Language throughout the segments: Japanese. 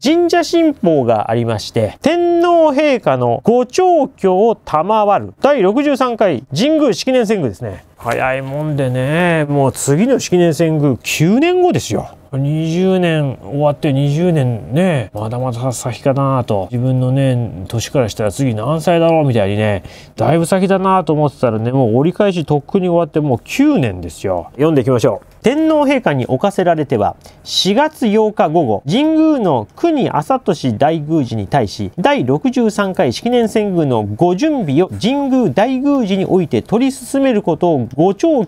神社新報がありまして、天皇陛下のご長居を賜る第63回神宮式年遷宮ですね。早いもんでね、もう次の式年遷宮9年後ですよ。20年終わって20年ね、まだまだ先かなと、自分のね、年からしたら次何歳だろうみたいにね、だいぶ先だなと思ってたらね、もう折り返しとっくに終わってもう9年ですよ。読んでいきましょう。天皇陛下に置かせられては、4月8日午後、神宮の国朝俊大宮寺に対し、第63回式年遷宮のご準備を神宮大宮寺において取り進めることをご長居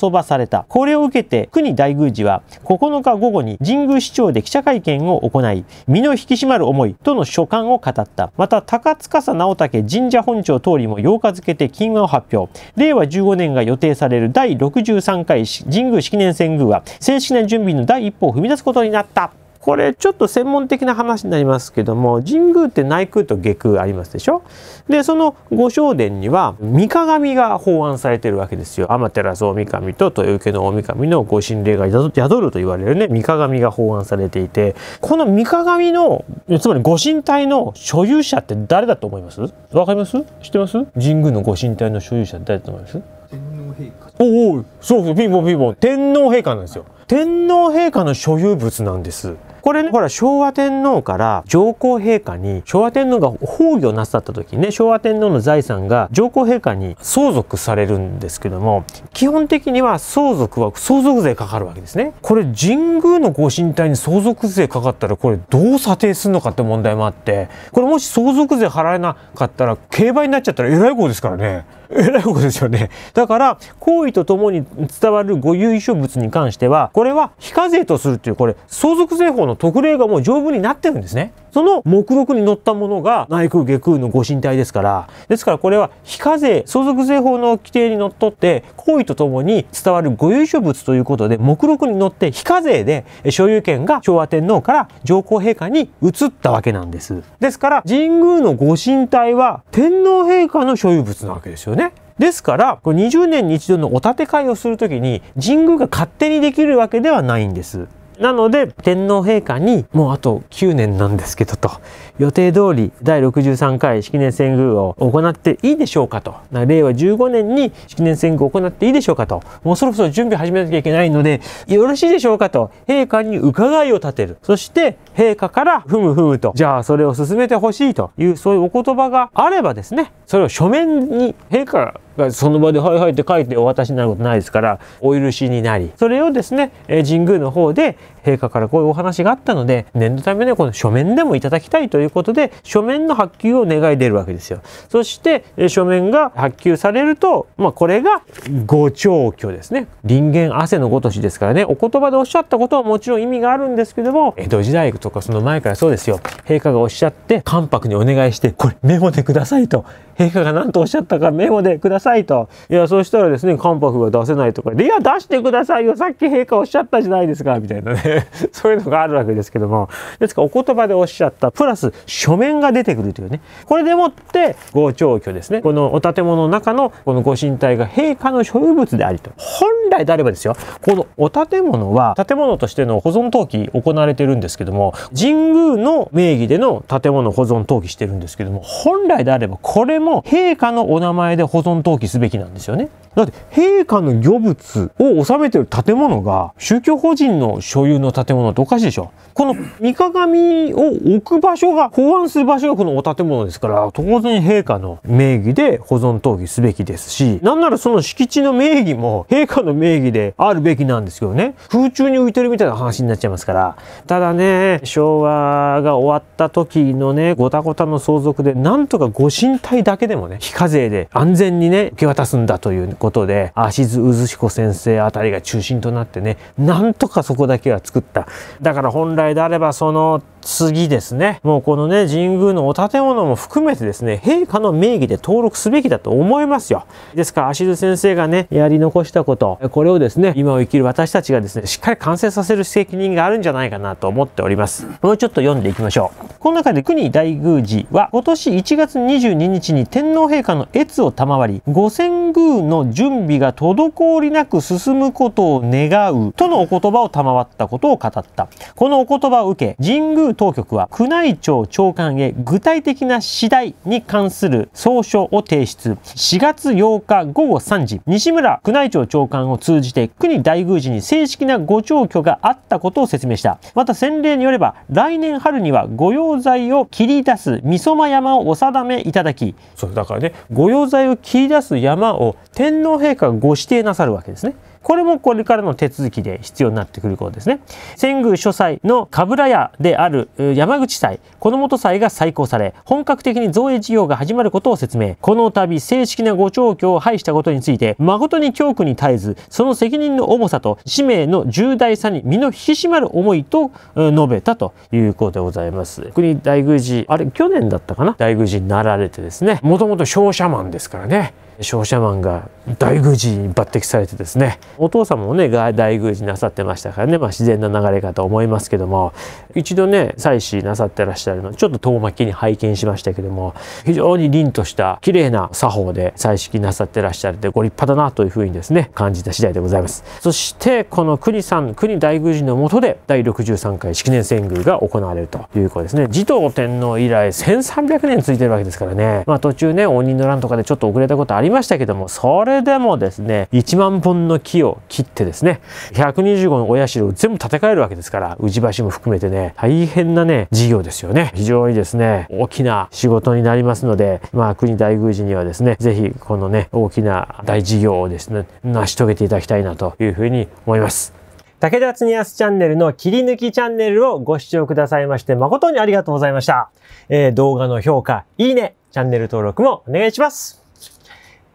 遊ばされた。これを受けて、国大宮寺は9日午後に神宮市長で記者会見を行い、身の引き締まる思いとの所感を語った。また、高司直武神社本庁通りも8日付で金話を発表。令和15年が予定される第63回神宮式年遷宮は、正式な準備の第一歩を踏み出すことになった。これちょっと専門的な話になりますけども神宮って内宮と外宮ありますでしょでその御正殿には御鏡が法案されてるわけですよ天照大神と豊受の大神の御神霊が宿ると言われるね御鏡が法案されていてこの御鏡のつまり御神体の所有者って誰だと思いますわかります知ってます神宮の御神体の所有者って誰だと思います天皇陛下おおそうそうピンポンピンポン天皇陛下なんですよ天皇陛下の所有物なんですこれね、ほら、昭和天皇から上皇陛下に、昭和天皇が崩御なさった時ね、昭和天皇の財産が上皇陛下に相続されるんですけども、基本的には相続は相続税かかるわけですね。これ、神宮のご神体に相続税かかったら、これどう査定するのかって問題もあって、これもし相続税払えなかったら、競売になっちゃったらえらいとですからね。え らいことですよね。だから、行為とともに伝わるご有意書物に関しては、これは非課税とするという、これ、相続税法の特例がもう条文になってるんですね。その目録に載ったものが内宮下空のご神体ですから、ですからこれは非課税、相続税法の規定にのっとって、行為とともに伝わるご有所物ということで、目録に載って非課税で所有権が昭和天皇から上皇陛下に移ったわけなんです。ですから、神宮のご神体は天皇陛下の所有物なわけですよね。ですから、これ20年に一度のお建て替えをするときに、神宮が勝手にできるわけではないんです。なので、天皇陛下に、もうあと9年なんですけどと、予定通り第63回式年遷宮を行っていいでしょうかと、令和15年に式年遷宮を行っていいでしょうかと、もうそろそろ準備始めなきゃいけないので、よろしいでしょうかと、陛下に伺いを立てる。そして、陛下から、ふむふむと、じゃあそれを進めてほしいという、そういうお言葉があればですね、それを書面に陛下ら、その場で「はいはい」って書いてお渡しになることないですからお許しになりそれをですね神宮の方で陛下からこういうお話があったので念のためねこの書面でもいただきたいということで書面の発給を願い出るわけですよ。そして書面が発給されると、まあ、これがご長居ですね人間汗のごとしですからねお言葉でおっしゃったことはもちろん意味があるんですけども江戸時代とかその前からそうですよ陛下がおっしゃって関白にお願いしてこれメモでくださいと陛下が何とおっしゃったかメモでくださいといやそしたらですね関白が出せないとか「いや出してくださいよさっき陛下おっしゃったじゃないですか」みたいなね そういうのがあるわけですけども、ですからお言葉でおっしゃった、プラス書面が出てくるというね、これでもって豪長居ですね、このお建物の中のこのご神体が陛下の所有物でありと。本来であればですよ、このお建物は建物としての保存登記行われてるんですけども、神宮の名義での建物保存登記してるんですけども、本来であればこれも陛下のお名前で保存登記すべきなんですよね。だって陛下の御物を収めてる建物が宗教法人の所有の建物っておかしいでしょこの御鏡を置く場所が法案する場所がこのお建物ですから当然陛下の名義で保存登記すべきですしなんならその敷地の名義も陛下の名義であるべきなんですけどね空中に浮いてるみたいな話になっちゃいますからただね昭和が終わった時のねごたごたの相続でなんとかご神体だけでもね非課税で安全にね受け渡すんだというこことで、足津渦彦先生あたりが中心となってね、なんとかそこだけは作った。だから本来であればその次ですね。もうこのね、神宮のお建物も含めてですね、陛下の名義で登録すべきだと思いますよ。ですから、足立先生がね、やり残したこと、これをですね、今を生きる私たちがですね、しっかり完成させる責任があるんじゃないかなと思っております。もうちょっと読んでいきましょう。この中で国大宮寺は、今年1月22日に天皇陛下の越を賜り、五千宮の準備が滞りなく進むことを願うとのお言葉を賜ったことを語った。このお言葉を受け、神宮当局は宮内庁長官へ具体的な次第に関する総書を提出4月8日午後3時西村宮内庁長官を通じて国大宮司に正式なご調挙があったことを説明したまた先例によれば来年春には御用材を切り出す御園山をお定めいただきそうだからね御用材を切り出す山を天皇陛下がご指定なさるわけですねこれもこれからの手続きで必要になってくることですね。遷宮書祭の鏑屋である山口祭、この元祭が再興され、本格的に造営事業が始まることを説明。この度正式なご調教を廃したことについて、誠に教区に絶えず、その責任の重さと使命の重大さに身の引き締まる思いと述べたということでございます。国大宮寺、あれ去年だったかな大宮寺になられてですね、もともと商社マンですからね。商社マンが大宮司に抜擢されてですねお父様もね大宮司なさってましたからね、まあ、自然な流れかと思いますけども一度ね祭祀なさってらっしゃるのちょっと遠巻きに拝見しましたけども非常に凛とした綺麗な作法で祭式なさってらっしゃるでご立派だなというふうにですね感じた次第でございますそしてこの国さん国大宮司のもとで第63回式年遷宮が行われるということですね持統天皇以来1300年続いてるわけですからねまあ途中ね応仁の乱とかでちょっと遅れたことありりましたけども、それでもですね、1万本の木を切ってですね、125のお社を全部建て替えるわけですから、宇治橋も含めてね、大変なね、事業ですよね。非常にですね、大きな仕事になりますので、まあ、国大宮司にはですね、ぜひこのね、大きな大事業をですね、成し遂げていただきたいなというふうに思います。武田恒康チャンネルの切り抜きチャンネルをご視聴くださいまして誠にありがとうございました。えー、動画の評価、いいね、チャンネル登録もお願いします。